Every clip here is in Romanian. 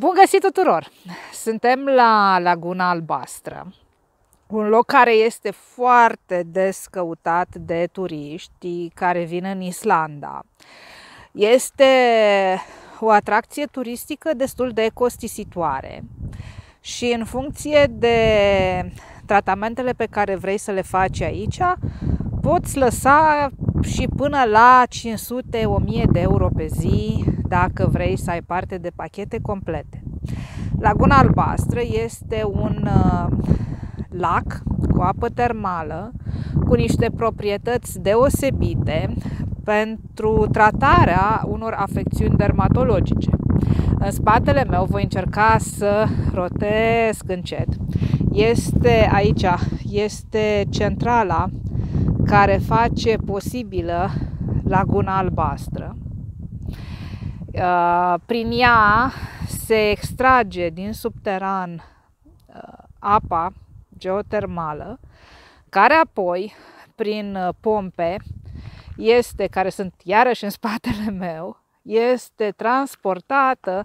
Bun găsit tuturor! Suntem la Laguna Albastră, un loc care este foarte des căutat de turiști care vin în Islanda. Este o atracție turistică destul de costisitoare și în funcție de tratamentele pe care vrei să le faci aici, poți lăsa și până la 500-1000 de euro pe zi dacă vrei să ai parte de pachete complete. Laguna Albastră este un uh, lac cu apă termală, cu niște proprietăți deosebite pentru tratarea unor afecțiuni dermatologice. În spatele meu voi încerca să rotesc încet. Este aici, este centrala care face posibilă Laguna Albastră. Uh, prin ea se extrage din subteran uh, apa geotermală, care apoi, prin uh, pompe, este, care sunt iarăși în spatele meu, este transportată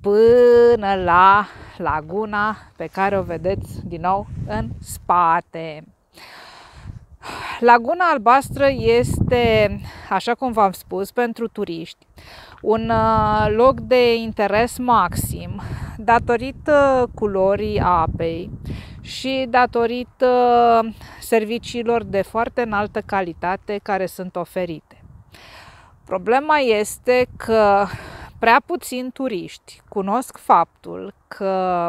până la laguna pe care o vedeți din nou în spate. Laguna Albastră este, așa cum v-am spus, pentru turiști, un uh, loc de interes maxim datorită culorii apei și datorită serviciilor de foarte înaltă calitate care sunt oferite. Problema este că prea puțin turiști cunosc faptul că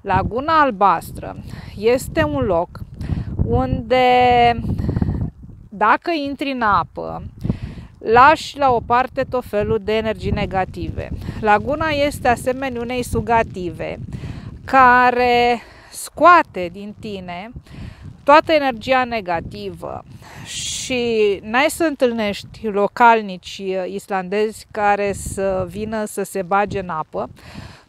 Laguna Albastră este un loc unde dacă intri în apă, lași la o parte tot felul de energii negative. Laguna este asemenea unei sugative care scoate din tine toată energia negativă și n-ai să întâlnești localnici islandezi care să vină să se bage în apă,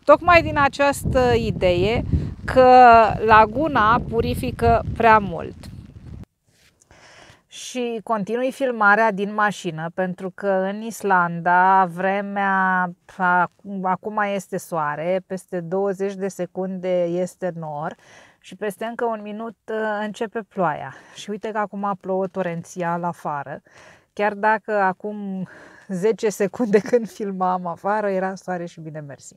Tocmai din această idee că laguna purifică prea mult. Și continui filmarea din mașină, pentru că în Islanda vremea acum este soare, peste 20 de secunde este nor și peste încă un minut uh, începe ploaia. Și uite că acum plouă torențial afară. Chiar dacă acum 10 secunde când filmam afară, era soare și bine mersi.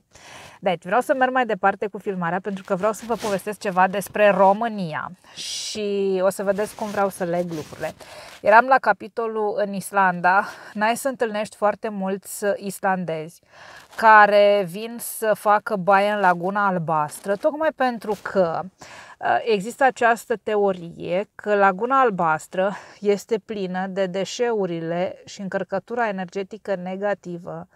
Deci, vreau să merg mai departe cu filmarea pentru că vreau să vă povestesc ceva despre România și o să vedeți cum vreau să leg lucrurile. Eram la capitolul în Islanda, n-ai să întâlnești foarte mulți islandezi care vin să facă baie în Laguna Albastră, tocmai pentru că Uh, există această teorie că laguna albastră este plină de deșeurile și încărcătura energetică negativă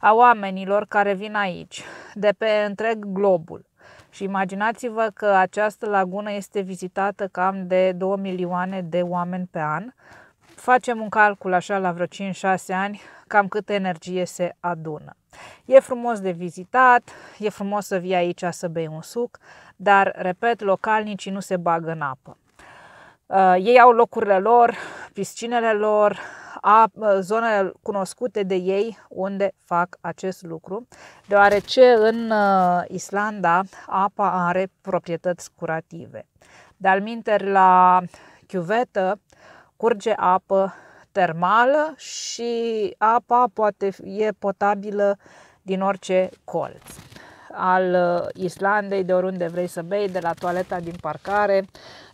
a oamenilor care vin aici, de pe întreg globul. Și imaginați-vă că această lagună este vizitată cam de 2 milioane de oameni pe an. Facem un calcul așa la vreo 5-6 ani, cam câtă energie se adună. E frumos de vizitat, e frumos să vii aici să bei un suc, dar, repet, localnicii nu se bagă în apă. Uh, ei au locurile lor, piscinele lor, a, uh, zonele cunoscute de ei unde fac acest lucru, deoarece în uh, Islanda apa are proprietăți curative. De-al la chiuvetă curge apă termală și apa poate e potabilă din orice colț al uh, Islandei, de oriunde vrei să bei, de la toaleta din parcare,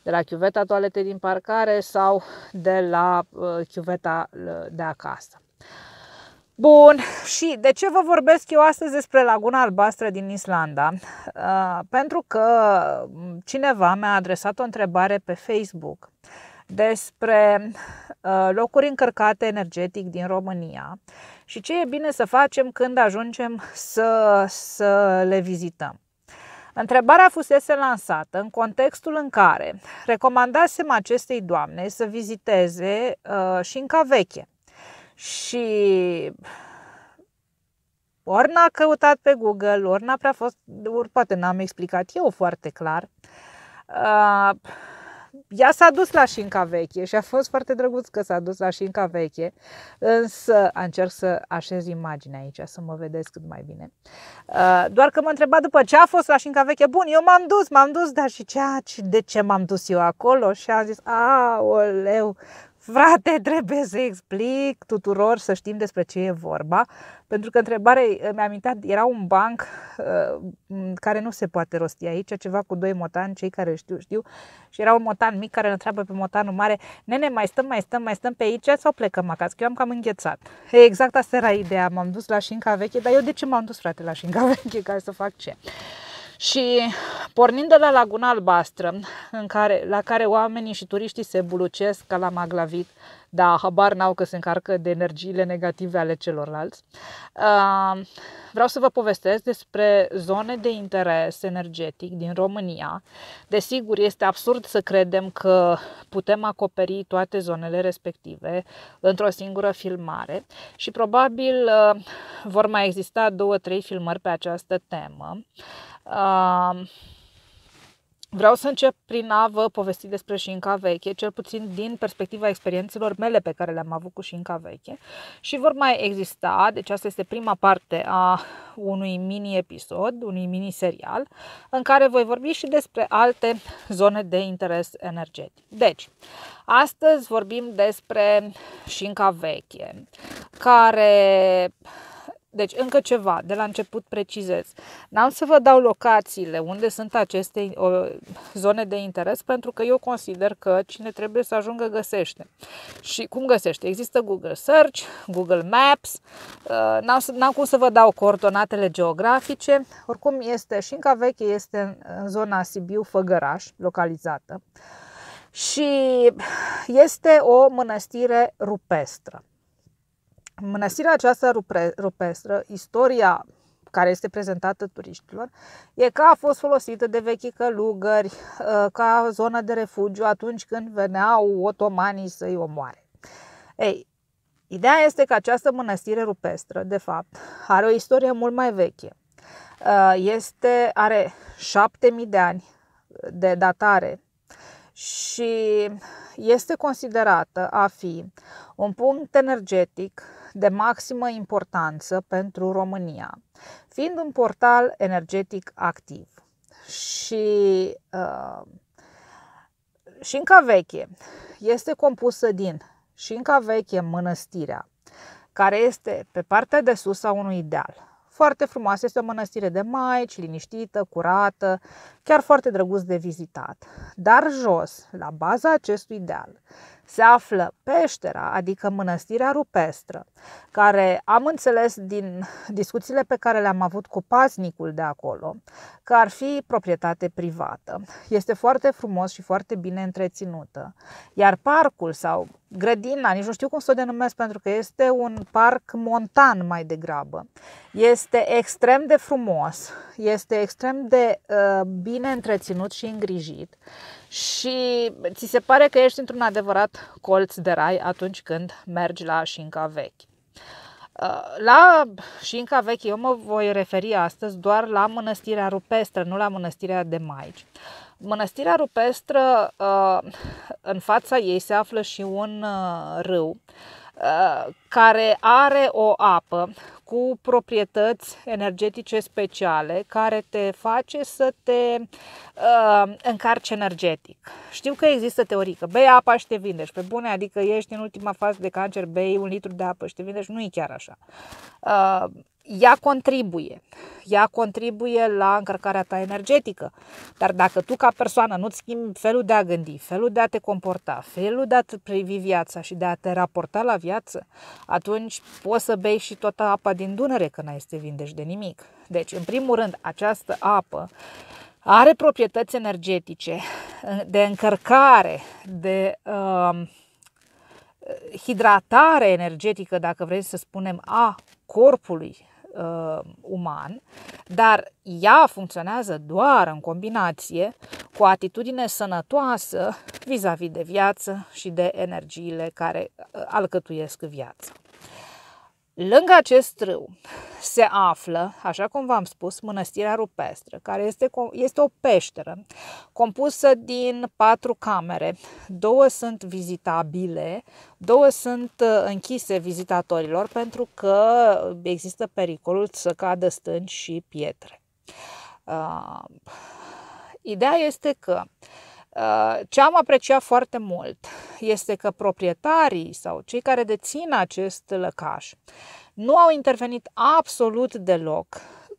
de la chiuveta toaletei din parcare sau de la uh, chiuveta uh, de acasă. Bun, și de ce vă vorbesc eu astăzi despre Laguna Albastră din Islanda? Uh, pentru că mm, cineva mi-a adresat o întrebare pe Facebook despre uh, locuri încărcate energetic din România și ce e bine să facem când ajungem să, să le vizităm. Întrebarea fusese lansată în contextul în care recomandasem acestei doamne să viziteze uh, Șinca Veche. Și ori n-a căutat pe Google, ori n-a prea fost, ori poate n-am explicat eu foarte clar. Uh, ea s-a dus la șinca veche și a fost foarte drăguț că s-a dus la șinca veche, însă încerc să așez imaginea aici, să mă vedeți cât mai bine. Uh, doar că mă întreba după ce a fost la șinca veche, bun, eu m-am dus, m-am dus, dar și ce, de ce m-am dus eu acolo? Și am zis, aoleu, Frate, trebuie să explic tuturor să știm despre ce e vorba, pentru că întrebarea, mi-am era un banc uh, care nu se poate rosti aici, ceva cu doi motani, cei care știu, știu, și era un motan mic care întreabă pe motanul mare, nene, mai stăm, mai stăm, mai stăm pe aici sau plecăm acasă, că eu am cam înghețat. E, exact asta era ideea, m-am dus la șinca veche, dar eu de ce m-am dus, frate, la șinca veche, ca să fac ce? Uh, și pornind de la Laguna Albastră, în care, la care oamenii și turiștii se bulucesc ca la maglavit, dar habar n-au că se încarcă de energiile negative ale celorlalți, uh, vreau să vă povestesc despre zone de interes energetic din România. Desigur, este absurd să credem că putem acoperi toate zonele respective într-o singură filmare și probabil uh, vor mai exista două, trei filmări pe această temă. Vreau să încep prin a vă povesti despre șinca veche, cel puțin din perspectiva experiențelor mele pe care le-am avut cu șinca veche și vor mai exista, deci asta este prima parte a unui mini-episod, unui mini-serial, în care voi vorbi și despre alte zone de interes energetic. Deci, astăzi vorbim despre șinca veche, care deci, încă ceva, de la început precizez. N-am să vă dau locațiile unde sunt aceste zone de interes, pentru că eu consider că cine trebuie să ajungă găsește. Și cum găsește? Există Google Search, Google Maps, uh, n-am, n-am cum să vă dau coordonatele geografice. Oricum, este și încă Veche, este în, în zona Sibiu-Făgăraș, localizată. Și este o mănăstire rupestră. Mănăstirea aceasta rupestră, istoria care este prezentată turiștilor, e că a fost folosită de vechi călugări uh, ca zonă de refugiu atunci când veneau otomanii să-i omoare. Ei, ideea este că această mănăstire rupestră, de fapt, are o istorie mult mai veche. Uh, este, are 7000 de ani de datare și este considerată a fi un punct energetic de maximă importanță pentru România, fiind un portal energetic activ. Și, uh, și veche este compusă din și veche mănăstirea, care este pe partea de sus a unui ideal. Foarte frumoasă, este o mănăstire de maici, liniștită, curată, chiar foarte drăguț de vizitat. Dar jos, la baza acestui deal, se află peștera, adică mănăstirea rupestră, care am înțeles din discuțiile pe care le-am avut cu paznicul de acolo, că ar fi proprietate privată. Este foarte frumos și foarte bine întreținută. Iar parcul sau grădina, nici nu știu cum să o denumesc pentru că este un parc montan mai degrabă. Este extrem de frumos, este extrem de uh, bine întreținut și îngrijit și ți se pare că ești într-un adevărat colț de rai atunci când mergi la șinca vechi. Uh, la șinca vechi eu mă voi referi astăzi doar la mănăstirea rupestră, nu la mănăstirea de maici. Mănăstirea rupestră, uh, în fața ei se află și un uh, râu care are o apă cu proprietăți energetice speciale care te face să te uh, încarci energetic. Știu că există teorii că bei apa și te vindești. Pe bune, adică ești în ultima fază de cancer, bei un litru de apă și te vindești. Nu e chiar așa. Uh, ea contribuie. Ea contribuie la încărcarea ta energetică. Dar dacă tu ca persoană nu-ți schimbi felul de a gândi, felul de a te comporta, felul de a te privi viața și de a te raporta la viață, atunci poți să bei și toată apa din Dunăre că n-ai să te vindești de nimic. Deci, în primul rând, această apă are proprietăți energetice de încărcare, de uh, hidratare energetică, dacă vrei să spunem, a corpului, uh, uman, dar ea funcționează doar în combinație cu o atitudine sănătoasă vis-a-vis de viață și de energiile care uh, alcătuiesc viața. Lângă acest râu se află, așa cum v-am spus, mănăstirea rupestră, care este, este o peșteră compusă din patru camere. Două sunt vizitabile, două sunt uh, închise vizitatorilor pentru că există pericolul să cadă stânci și pietre. Uh, ideea este că uh, Uh, ce am apreciat foarte mult este că proprietarii sau cei care dețin acest lăcaș nu au intervenit absolut deloc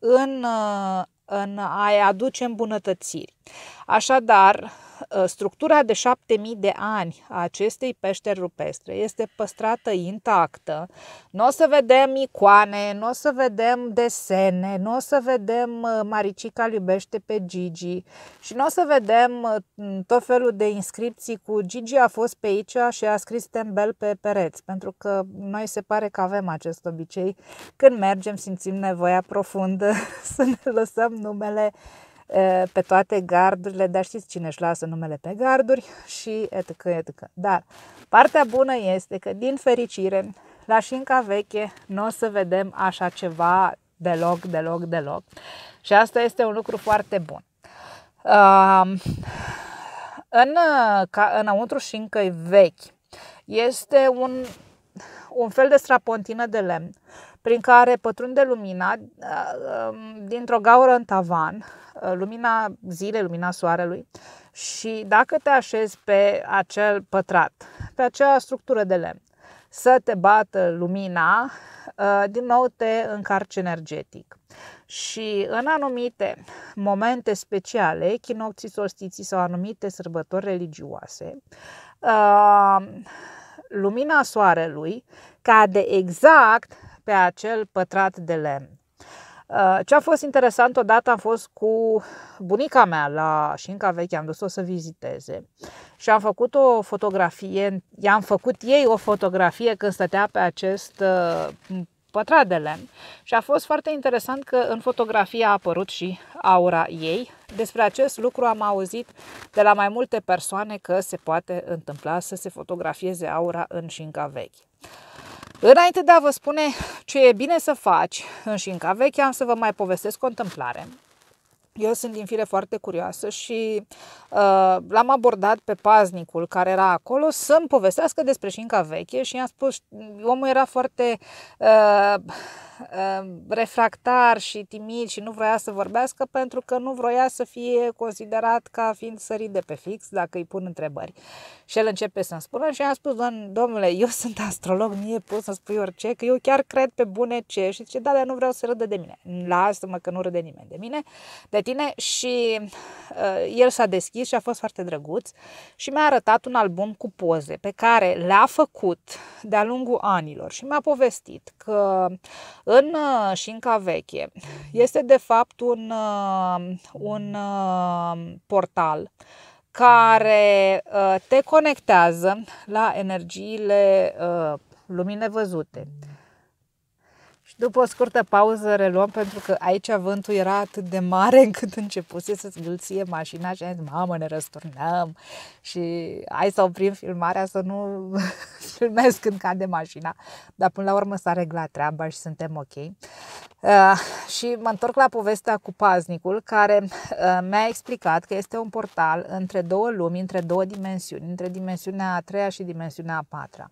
în, uh, în a aduce îmbunătățiri. Așadar, Uh, structura de 7000 de ani a acestei peșteri rupestre este păstrată intactă. Nu o să vedem icoane, nu o să vedem desene, nu o să vedem uh, Maricica iubește pe Gigi și nu o să vedem uh, tot felul de inscripții cu Gigi a fost pe aici și a scris tembel pe pereți, pentru că noi se pare că avem acest obicei. Când mergem simțim nevoia profundă să ne lăsăm numele pe toate gardurile, dar știți cine își lasă numele pe garduri și etc. etc. Dar partea bună este că, din fericire, la șinca veche nu o să vedem așa ceva deloc, deloc, deloc. Și asta este un lucru foarte bun. în, ca, înăuntru șincăi vechi este un, un fel de strapontină de lemn prin care pătrunde lumina uh, dintr-o gaură în tavan, uh, lumina zilei, lumina soarelui, și dacă te așezi pe acel pătrat, pe acea structură de lemn, să te bată lumina, uh, din nou te încarci energetic. Și în anumite momente speciale, chinocții, solstiții sau anumite sărbători religioase, lumina soarelui cade exact pe acel pătrat de lemn. Uh, ce a fost interesant odată am fost cu bunica mea la Șinca Veche, am dus-o să viziteze și am făcut o fotografie, i-am făcut ei o fotografie când stătea pe acest uh, pătrat de lemn și a fost foarte interesant că în fotografie a apărut și aura ei. Despre acest lucru am auzit de la mai multe persoane că se poate întâmpla să se fotografieze aura în Șinca Veche. Înainte de a vă spune ce e bine să faci în șinca veche, am să vă mai povestesc o întâmplare eu sunt din fire foarte curioasă și uh, l-am abordat pe paznicul care era acolo să-mi povestească despre șinca veche și i-am spus, omul era foarte uh, uh, refractar și timid și nu vroia să vorbească pentru că nu vroia să fie considerat ca fiind sărit de pe fix dacă îi pun întrebări. Și el începe să-mi spună și i-am spus, domnule, eu sunt astrolog, mie pot să spui orice, că eu chiar cred pe bune ce. Și zice, da, dar nu vreau să râdă de mine. Lasă-mă că nu râde nimeni de mine. Deci tine și uh, el s-a deschis și a fost foarte drăguț și mi-a arătat un album cu poze pe care le-a făcut de-a lungul anilor și mi-a povestit că în uh, Șinca Veche este de fapt un, uh, un uh, portal care uh, te conectează la energiile uh, lumii nevăzute. Mm după o scurtă pauză reluăm pentru că aici vântul era atât de mare încât începuse să zgâlție mașina și am zis, mamă, ne răsturnăm și hai să oprim filmarea să nu filmez când cade mașina. Dar până la urmă s-a reglat treaba și suntem ok. Uh, și mă întorc la povestea cu paznicul, care uh, mi-a explicat că este un portal între două lumi, între două dimensiuni, între dimensiunea a treia și dimensiunea a patra.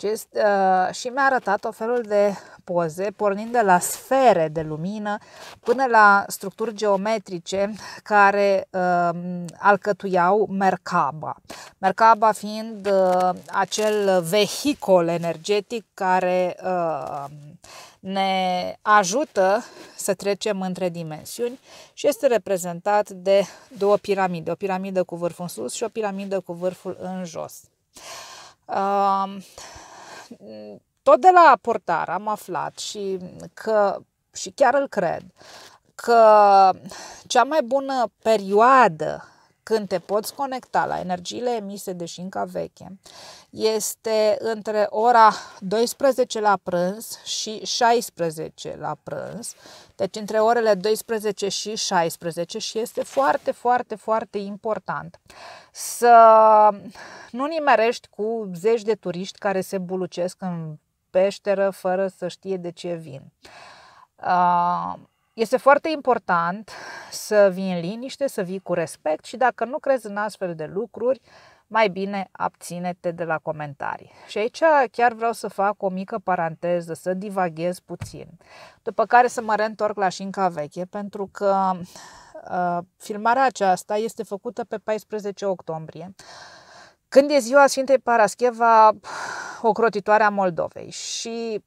este, uh, și mi-a arătat o felul de poze pornind de la sfere de lumină până la structuri geometrice care uh, alcătuiau Merkaba Merkaba fiind uh, acel vehicol energetic care uh, ne ajută să trecem între dimensiuni și este reprezentat de două piramide, o piramidă cu vârful în sus și o piramidă cu vârful în jos. Uh, tot de la portar am aflat și că, și chiar îl cred, că cea mai bună perioadă când te poți conecta la energiile emise de șinca veche este între ora 12 la prânz și 16 la prânz, deci între orele 12 și 16 și este foarte, foarte, foarte important să nu nimerești cu zeci de turiști care se bulucesc în peșteră fără să știe de ce vin. Este foarte important să vii în liniște, să vii cu respect și dacă nu crezi în astfel de lucruri, mai bine abține-te de la comentarii. Și aici chiar vreau să fac o mică paranteză, să divaghez puțin, după care să mă reîntorc la șinca veche, pentru că uh, filmarea aceasta este făcută pe 14 octombrie când e ziua Sfintei Parascheva, ocrotitoarea Moldovei și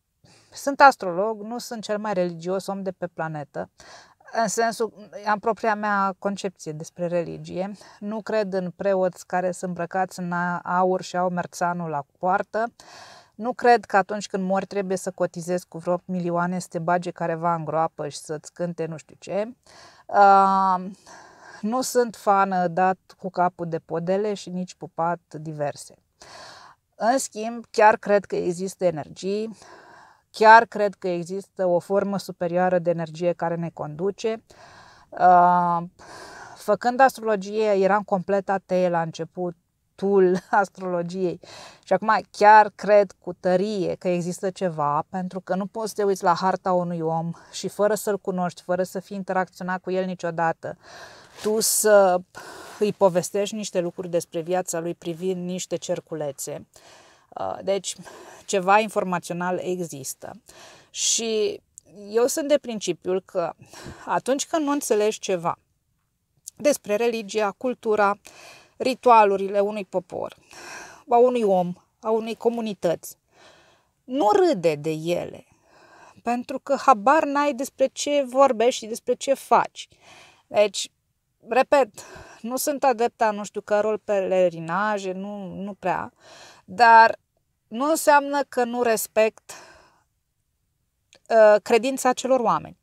sunt astrolog, nu sunt cel mai religios om de pe planetă, în sensul, am propria mea concepție despre religie. Nu cred în preoți care sunt îmbrăcați în aur și au merțanul la poartă. Nu cred că atunci când mori trebuie să cotizezi cu vreo milioane să te bage careva în groapă și să-ți cânte nu știu ce. Uh, nu sunt fană dat cu capul de podele și nici pupat diverse. În schimb, chiar cred că există energii, chiar cred că există o formă superioară de energie care ne conduce. Uh, făcând astrologie, eram complet atei la început, tul astrologiei. Și acum chiar cred cu tărie că există ceva, pentru că nu poți să te uiți la harta unui om și fără să-l cunoști, fără să fii interacționat cu el niciodată, tu să îi povestești niște lucruri despre viața lui privind niște cerculețe. Uh, deci, ceva informațional există. Și eu sunt de principiul că atunci când nu înțelegi ceva despre religia, cultura, ritualurile unui popor, a unui om, a unei comunități, nu râde de ele, pentru că habar n-ai despre ce vorbești și despre ce faci. Deci, repet, nu sunt adepta, nu știu, că pe pelerinaje, nu, nu prea, dar nu înseamnă că nu respect uh, credința celor oameni.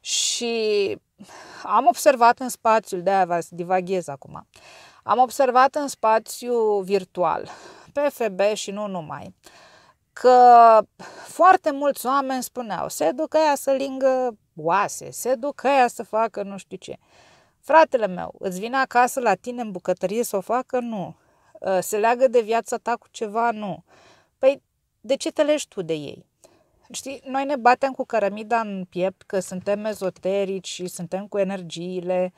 Și am observat în spațiul, de-aia vă divaghez acum, am observat în spațiu virtual, pe FB și nu numai, că foarte mulți oameni spuneau, se duc aia să lingă oase, se duc aia să facă nu știu ce. Uh, Fratele meu, îți vine acasă la tine în bucătărie să o facă? Nu. Ă, se leagă de viața ta cu ceva? Nu. Păi, de ce te legi tu de ei? Știi, noi ne batem cu cărămida în piept că suntem ezoterici și suntem cu energiile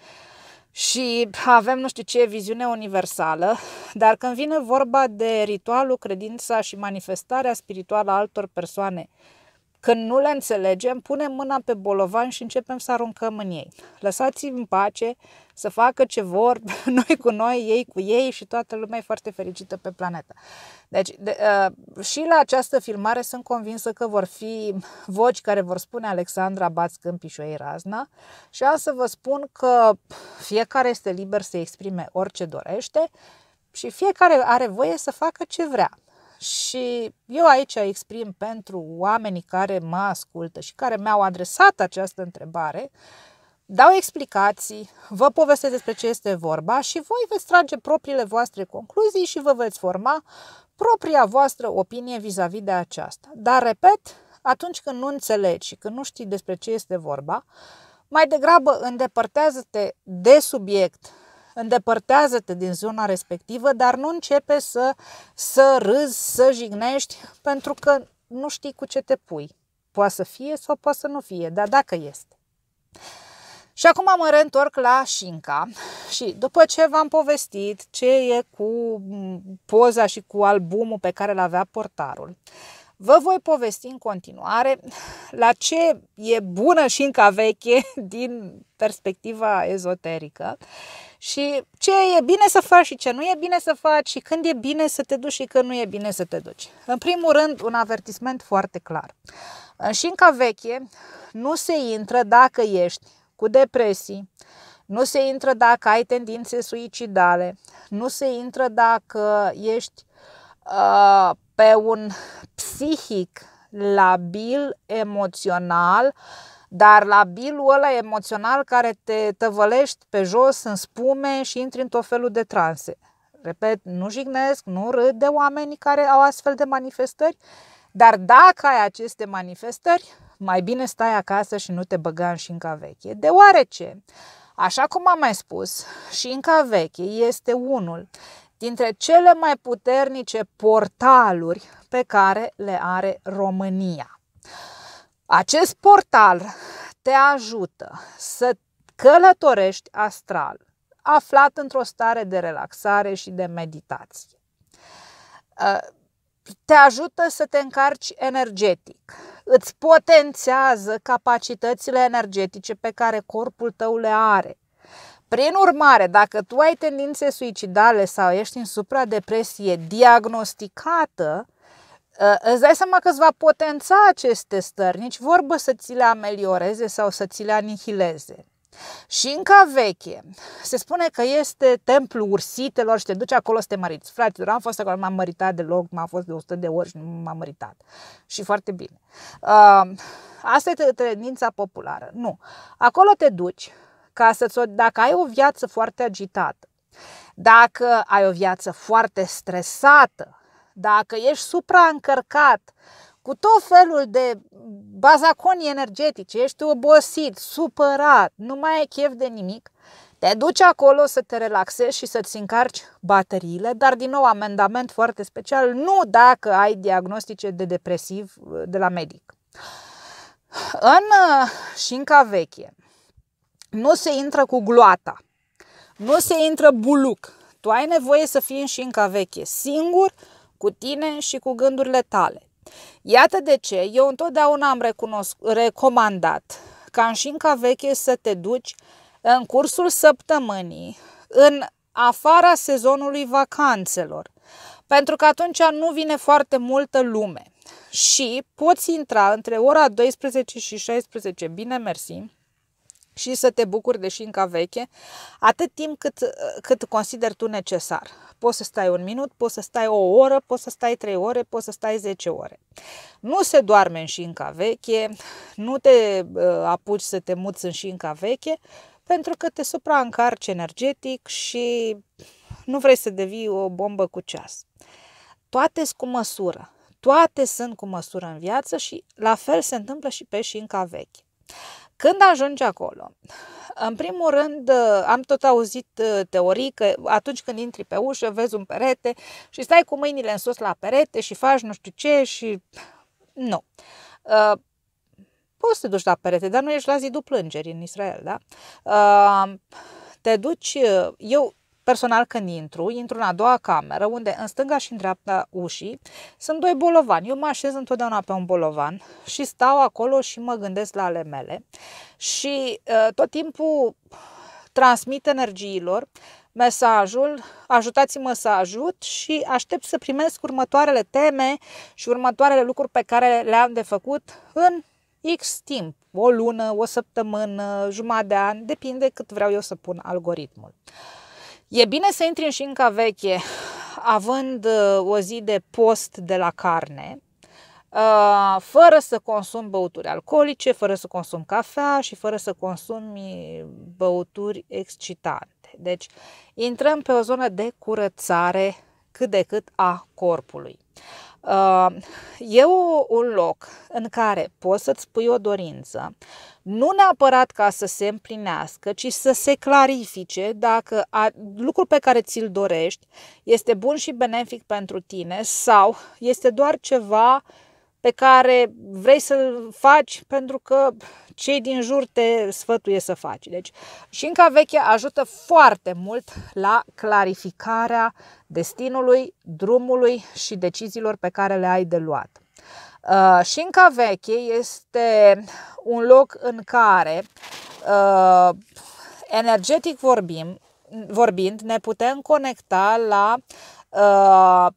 și avem nu știu ce viziune universală, dar când vine vorba de ritualul, credința și manifestarea spirituală a altor persoane, când nu le înțelegem, punem mâna pe bolovan și începem să aruncăm în ei. lăsați i în pace să facă ce vor, noi cu noi, ei cu ei și toată lumea e foarte fericită pe planetă. Deci, de, uh, și la această filmare sunt convinsă că vor fi voci care vor spune Alexandra, bați câmpii și ei razna și am să vă spun că fiecare este liber să exprime orice dorește și fiecare are voie să facă ce vrea și eu aici exprim pentru oamenii care mă ascultă și care mi-au adresat această întrebare, dau explicații, vă povestesc despre ce este vorba și voi veți trage propriile voastre concluzii și vă veți forma propria voastră opinie vis-a-vis de aceasta. Dar, repet, atunci când nu înțelegi și când nu știi despre ce este vorba, mai degrabă îndepărtează-te de subiect îndepărtează-te din zona respectivă, dar nu începe să, să râzi, să jignești, pentru că nu știi cu ce te pui. Poate să fie sau poate să nu fie, dar dacă este. Și acum mă reîntorc la șinca și după ce v-am povestit ce e cu poza și cu albumul pe care l avea portarul, vă voi povesti în continuare la ce e bună șinca veche din perspectiva ezoterică și ce e bine să faci și ce nu e bine să faci și când e bine să te duci și când nu e bine să te duci. În primul rând, un avertisment foarte clar. În șinca veche nu se intră dacă ești cu depresii, nu se intră dacă ai tendințe suicidale, nu se intră dacă ești uh, pe un psihic labil, emoțional, uh, dar la bilul ăla emoțional care te tăvălești pe jos în spume și intri în tot felul de transe. Repet, nu jignesc, nu râd de oamenii care au astfel de manifestări, dar dacă ai aceste manifestări, mai bine stai acasă și nu te băga în șinca veche, deoarece, așa cum am mai spus, șinca veche este unul dintre cele mai puternice portaluri pe care le are România. Acest portal te ajută să călătorești astral, aflat într-o stare de relaxare și de meditație. Uh, te ajută să te încarci energetic, îți potențează capacitățile energetice pe care corpul tău le are. Prin urmare, dacă tu ai tendințe suicidale sau ești în supra depresie diagnosticată, Uh, îți dai seama că îți va potența aceste stări, nici vorbă să ți le amelioreze sau să ți le anihileze. Și încă veche, se spune că este templul ursitelor și te duci acolo să te măriți. Fraților, am fost acolo, m-am măritat deloc, m-am fost de 100 de ori și nu m-am măritat. Și foarte bine. Uh, asta e tendința populară. Nu. Acolo te duci ca să dacă ai o viață foarte agitată, dacă ai o viață foarte stresată, dacă ești supraîncărcat cu tot felul de bazaconii energetice, ești obosit, supărat, nu mai ai chef de nimic, te duci acolo să te relaxezi și să-ți încarci bateriile, dar din nou amendament foarte special, nu dacă ai diagnostice de depresiv de la medic. În șinca veche nu se intră cu gloata, nu se intră buluc, tu ai nevoie să fii în șinca veche singur, cu tine și cu gândurile tale. Iată de ce eu întotdeauna am recunosc- recomandat ca în șinca veche să te duci în cursul săptămânii, în afara sezonului vacanțelor, pentru că atunci nu vine foarte multă lume și poți intra între ora 12 și 16, bine mersi, și să te bucuri de șinca veche, atât timp cât, cât consideri tu necesar. Poți să stai un minut, poți să stai o oră, poți să stai trei ore, poți să stai zece ore. Nu se doarme în șinca veche, nu te uh, apuci să te muți în șinca veche, pentru că te supraîncarci energetic și nu vrei să devii o bombă cu ceas. Toate sunt cu măsură. Toate sunt cu măsură în viață și la fel se întâmplă și pe șinca veche. Când ajungi acolo, în primul rând, ă, am tot auzit ă, teorii că atunci când intri pe ușă, vezi un perete și stai cu mâinile în sus la perete și faci nu știu ce și... Nu. Ă, poți să te duci la perete, dar nu ești la zidul plângerii în Israel, da? te duci... Eu Personal când intru, intru în a doua cameră, unde în stânga și în dreapta ușii sunt doi bolovani. Eu mă așez întotdeauna pe un bolovan și stau acolo și mă gândesc la ale mele și uh, tot timpul transmit energiilor mesajul, ajutați-mă să ajut și aștept să primesc următoarele teme și următoarele lucruri pe care le-am de făcut în X timp, o lună, o săptămână, jumătate de an, depinde cât vreau eu să pun algoritmul. E bine să intri în șinca veche având uh, o zi de post de la carne, uh, fără să consum băuturi alcoolice, fără să consum cafea și fără să consumi băuturi excitante. Deci intrăm pe o zonă de curățare cât de cât a corpului. Uh, e o un loc în care poți să-ți pui o dorință, nu neapărat ca să se împlinească, ci să se clarifice dacă a, lucrul pe care ți-l dorești este bun și benefic pentru tine sau este doar ceva uh, pe care vrei să-l faci pentru că cei din jur te sfătuie să faci. Deci, șinca veche ajută foarte mult la clarificarea destinului, drumului și deciziilor pe care le ai de luat. Uh, șinca veche este un loc în care, uh, energetic vorbim, vorbind, ne putem conecta la uh,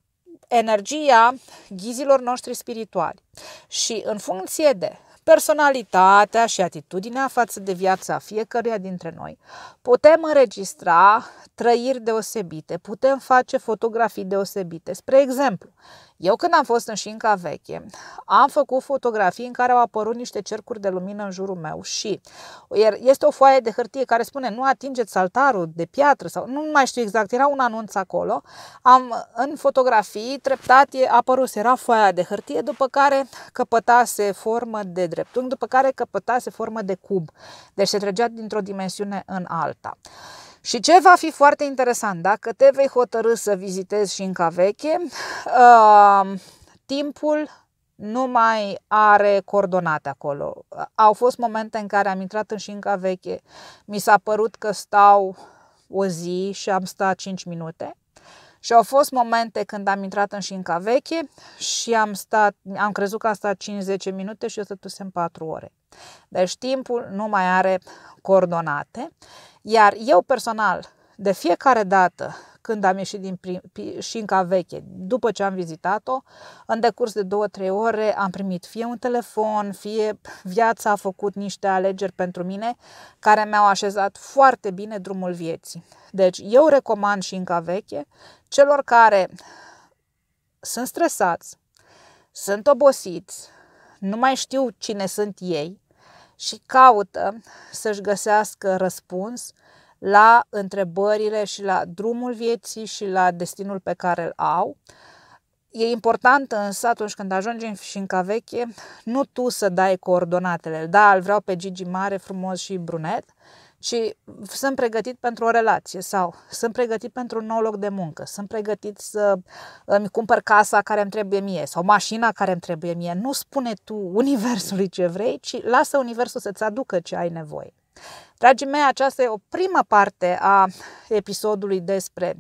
energia ghizilor noștri spirituali. Și în funcție de personalitatea și atitudinea față de viața fiecăruia dintre noi, putem înregistra trăiri deosebite, putem face fotografii deosebite. Spre exemplu, eu când am fost în șinca veche, am făcut fotografii în care au apărut niște cercuri de lumină în jurul meu și er, este o foaie de hârtie care spune nu atingeți altarul de piatră sau nu mai știu exact, era un anunț acolo. Am, în fotografii treptat e apărut, era foaia de hârtie, după care căpătase formă de dreptunghi, după care căpătase formă de cub. Deci se trăgea dintr-o dimensiune în alta. Și ce va fi foarte interesant, dacă te vei hotărâ să vizitezi și veche, uh, timpul nu mai are coordonate acolo. Au fost momente în care am intrat în șinca veche, mi s-a părut că stau o zi și am stat 5 minute. Și au fost momente când am intrat în șinca veche și am, stat, am crezut că am stat 5-10 minute și eu stătusem 4 ore. Deci timpul nu mai are coordonate iar eu personal, de fiecare dată când am ieșit din prim- șinca veche, după ce am vizitat-o, în decurs de două-trei ore am primit fie un telefon, fie viața a făcut niște alegeri pentru mine care mi-au așezat foarte bine drumul vieții. Deci eu recomand șinca veche celor care sunt stresați, sunt obosiți, nu mai știu cine sunt ei, și caută să-și găsească răspuns la întrebările și la drumul vieții și la destinul pe care îl au. E important însă atunci când ajungi în fișinca veche, nu tu să dai coordonatele. Da, îl vreau pe Gigi mare, frumos și brunet, și sunt pregătit pentru o relație sau sunt pregătit pentru un nou loc de muncă, sunt pregătit să îmi cumpăr casa care îmi trebuie mie sau mașina care îmi trebuie mie. Nu spune tu universului ce vrei, ci lasă universul să-ți aducă ce ai nevoie. Dragii mei, aceasta e o primă parte a episodului despre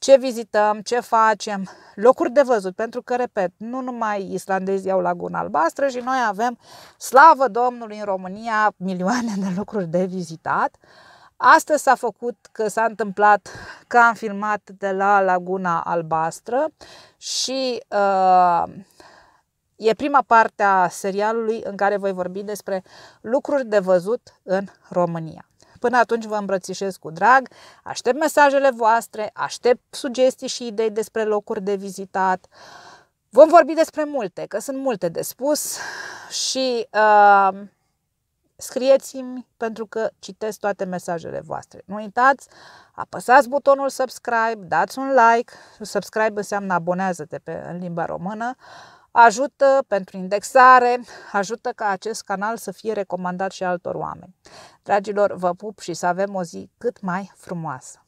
ce vizităm, ce facem, locuri de văzut, pentru că, repet, nu numai islandezii au laguna albastră și noi avem, slavă Domnului, în România, milioane de lucruri de vizitat. Astăzi s-a făcut că s-a întâmplat că am filmat de la Laguna Albastră și uh, e prima parte a serialului în care voi vorbi despre lucruri de văzut în România. Până atunci vă îmbrățișez cu drag, aștept mesajele voastre, aștept sugestii și idei despre locuri de vizitat. Vom vorbi despre multe, că sunt multe de spus și uh, scrieți-mi pentru că citesc toate mesajele voastre. Nu uitați, apăsați butonul subscribe, dați un like, subscribe înseamnă abonează-te pe, în limba română, uh, ajută pentru indexare, ajută ca acest canal să fie recomandat și altor oameni. Dragilor, vă pup și să avem o zi cât mai frumoasă!